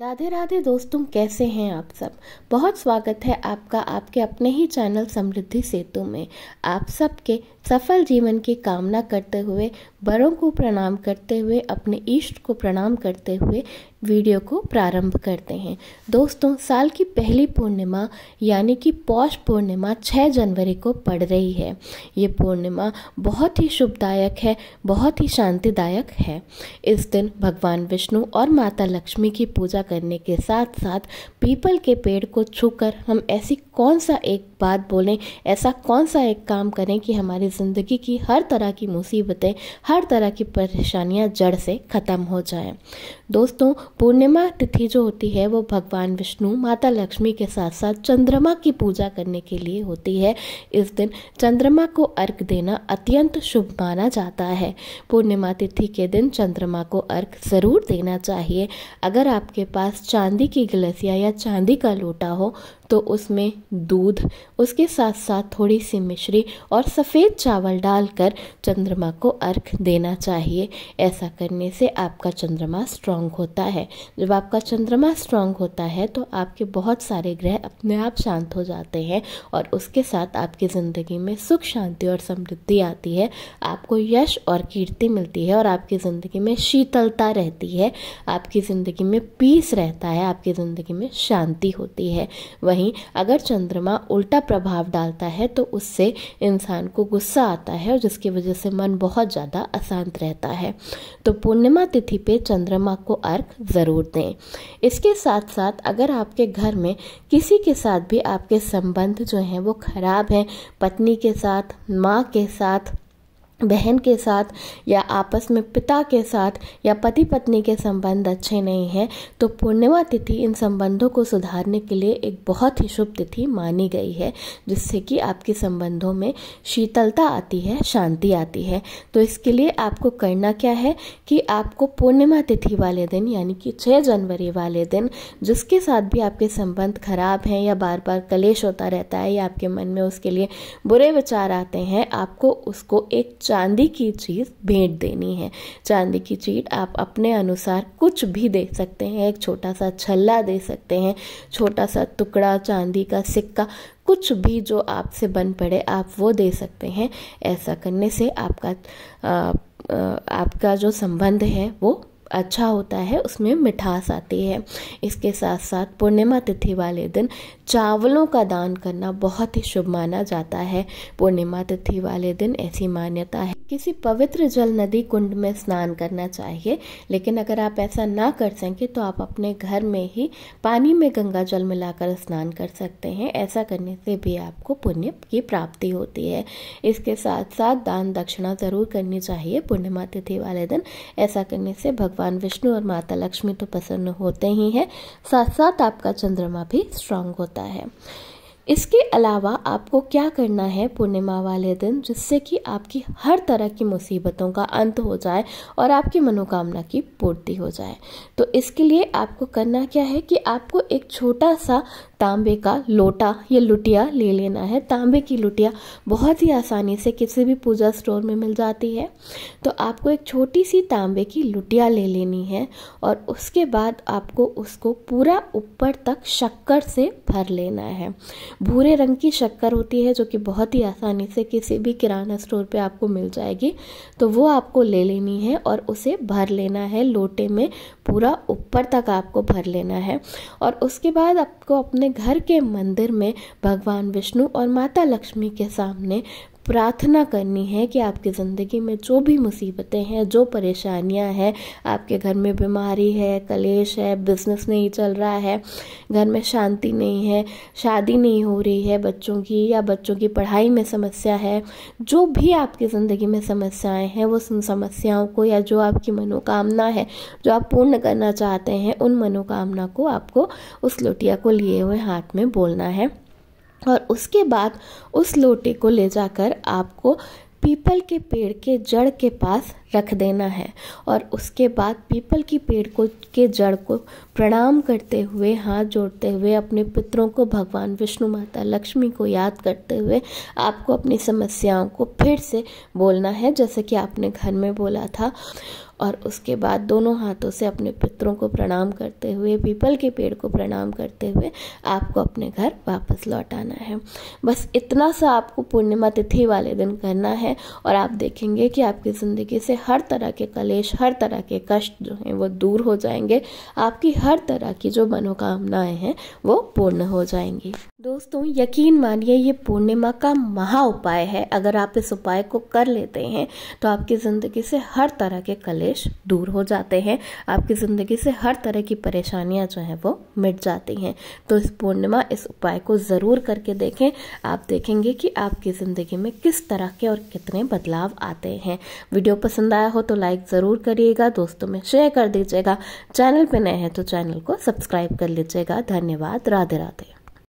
राधे राधे दोस्तों कैसे हैं आप सब बहुत स्वागत है आपका आपके अपने ही चैनल समृद्धि सेतु में आप सबके सफल जीवन की कामना करते हुए बड़ों को प्रणाम करते हुए अपने इष्ट को प्रणाम करते हुए वीडियो को प्रारंभ करते हैं दोस्तों साल की पहली पूर्णिमा यानी कि पौष पूर्णिमा 6 जनवरी को पड़ रही है ये पूर्णिमा बहुत ही शुभदायक है बहुत ही शांतिदायक है इस दिन भगवान विष्णु और माता लक्ष्मी की पूजा करने के साथ साथ पीपल के पेड़ को छूकर हम ऐसी कौन सा एक बात बोलें ऐसा कौन सा एक काम करें कि हमारी ज़िंदगी की हर तरह की मुसीबतें हर तरह की परेशानियां जड़ से ख़त्म हो जाएं दोस्तों पूर्णिमा तिथि जो होती है वो भगवान विष्णु माता लक्ष्मी के साथ साथ चंद्रमा की पूजा करने के लिए होती है इस दिन चंद्रमा को अर्घ देना अत्यंत शुभ माना जाता है पूर्णिमा तिथि के दिन चंद्रमा को अर्घ ज़रूर देना चाहिए अगर आपके पास चांदी की गलसिया या चांदी का लोटा हो तो उसमें दूध उसके साथ साथ थोड़ी सी मिश्री और सफ़ेद चावल डालकर चंद्रमा को अर्घ देना चाहिए ऐसा करने से आपका चंद्रमा स्ट्रांग होता है जब आपका चंद्रमा स्ट्रांग होता है तो आपके बहुत सारे ग्रह अपने आप शांत हो जाते हैं और उसके साथ आपकी ज़िंदगी में सुख शांति और समृद्धि आती है आपको यश और कीर्ति मिलती है और आपकी ज़िंदगी में शीतलता रहती है आपकी ज़िंदगी में पीस रहता है आपकी ज़िंदगी में शांति होती है वह वहीं अगर चंद्रमा उल्टा प्रभाव डालता है तो उससे इंसान को गुस्सा आता है और जिसकी वजह से मन बहुत ज़्यादा अशांत रहता है तो पूर्णिमा तिथि पे चंद्रमा को अर्घ ज़रूर दें इसके साथ साथ अगर आपके घर में किसी के साथ भी आपके संबंध जो हैं वो खराब हैं पत्नी के साथ माँ के साथ बहन के साथ या आपस में पिता के साथ या पति पत्नी के संबंध अच्छे नहीं हैं तो पूर्णिमा तिथि इन संबंधों को सुधारने के लिए एक बहुत ही शुभ तिथि मानी गई है जिससे कि आपके संबंधों में शीतलता आती है शांति आती है तो इसके लिए आपको करना क्या है कि आपको पूर्णिमा तिथि वाले दिन यानी कि छः जनवरी वाले दिन जिसके साथ भी आपके संबंध खराब हैं या बार बार कलेश होता रहता है या आपके मन में उसके लिए बुरे विचार आते हैं आपको उसको एक चांदी की चीज़ भेंट देनी है चांदी की चीट आप अपने अनुसार कुछ भी दे सकते हैं एक छोटा सा छल्ला दे सकते हैं छोटा सा टुकड़ा चांदी का सिक्का कुछ भी जो आपसे बन पड़े आप वो दे सकते हैं ऐसा करने से आपका आ, आ, आपका जो संबंध है वो अच्छा होता है उसमें मिठास आती है इसके साथ साथ पूर्णिमा तिथि वाले दिन चावलों का दान करना बहुत ही शुभ माना जाता है पूर्णिमा तिथि वाले दिन ऐसी मान्यता है किसी पवित्र जल नदी कुंड में स्नान करना चाहिए लेकिन अगर आप ऐसा ना कर सकें तो आप अपने घर में ही पानी में गंगा जल मिलाकर स्नान कर सकते हैं ऐसा करने से भी आपको पुण्य की प्राप्ति होती है इसके साथ साथ दान दक्षिणा जरूर करनी चाहिए पूर्णिमा तिथि वाले दिन ऐसा करने से भगवान भगवान विष्णु और माता लक्ष्मी तो प्रसन्न होते ही हैं साथ साथ आपका चंद्रमा भी स्ट्रांग होता है इसके अलावा आपको क्या करना है पूर्णिमा वाले दिन जिससे कि आपकी हर तरह की मुसीबतों का अंत हो जाए और आपकी मनोकामना की पूर्ति हो जाए तो इसके लिए आपको करना क्या है कि आपको एक छोटा सा तांबे का लोटा या लुटिया ले लेना है तांबे की लुटिया बहुत ही आसानी से किसी भी पूजा स्टोर में मिल जाती है तो आपको एक छोटी सी तांबे की लुटिया ले लेनी है और उसके बाद आपको उसको पूरा ऊपर तक शक्कर से भर लेना है भूरे रंग की शक्कर होती है जो कि बहुत ही आसानी से किसी भी किराना स्टोर पर आपको मिल जाएगी तो वो आपको ले लेनी है और उसे भर लेना है लोटे में पूरा ऊपर तक आपको भर लेना है और उसके बाद आपको अपने अपने घर के मंदिर में भगवान विष्णु और माता लक्ष्मी के सामने प्रार्थना करनी है कि आपकी ज़िंदगी में जो भी मुसीबतें हैं जो परेशानियां हैं आपके घर में बीमारी है कलेश है बिजनेस नहीं चल रहा है घर में शांति नहीं है शादी नहीं हो रही है बच्चों की या बच्चों की पढ़ाई में समस्या है जो भी आपकी ज़िंदगी में समस्याएं हैं वो समस्याओं को या जो आपकी मनोकामना है जो आप पूर्ण करना चाहते हैं उन मनोकामना को आपको उस लोटिया को लिए हुए हाथ में बोलना है और उसके बाद उस लोटे को ले जाकर आपको पीपल के पेड़ के जड़ के पास रख देना है और उसके बाद पीपल की पेड़ को के जड़ को प्रणाम करते हुए हाथ जोड़ते हुए अपने पितरों को भगवान विष्णु माता लक्ष्मी को याद करते हुए आपको अपनी समस्याओं को फिर से बोलना है जैसे कि आपने घर में बोला था और उसके बाद दोनों हाथों से अपने पितरों को प्रणाम करते हुए पीपल के पेड़ को प्रणाम करते हुए आपको अपने घर वापस लौट आना है बस इतना सा आपको पूर्णिमा तिथि वाले दिन करना है और आप देखेंगे कि आपकी ज़िंदगी से हर तरह के कलेश हर तरह के कष्ट जो हैं वो दूर हो जाएंगे आपकी हर तरह की जो मनोकामनाएं हैं वो पूर्ण हो जाएंगी दोस्तों यकीन मानिए ये पूर्णिमा का महा उपाय है अगर आप इस उपाय को कर लेते हैं तो आपकी ज़िंदगी से हर तरह के कलेश दूर हो जाते हैं आपकी ज़िंदगी से हर तरह की परेशानियां जो हैं वो मिट जाती हैं तो इस पूर्णिमा इस उपाय को ज़रूर करके देखें आप देखेंगे कि आपकी ज़िंदगी में किस तरह के और कितने बदलाव आते हैं वीडियो पसंद आया हो तो लाइक ज़रूर करिएगा दोस्तों में शेयर कर दीजिएगा चैनल पर नए हैं तो चैनल को सब्सक्राइब कर लीजिएगा धन्यवाद राधे राधे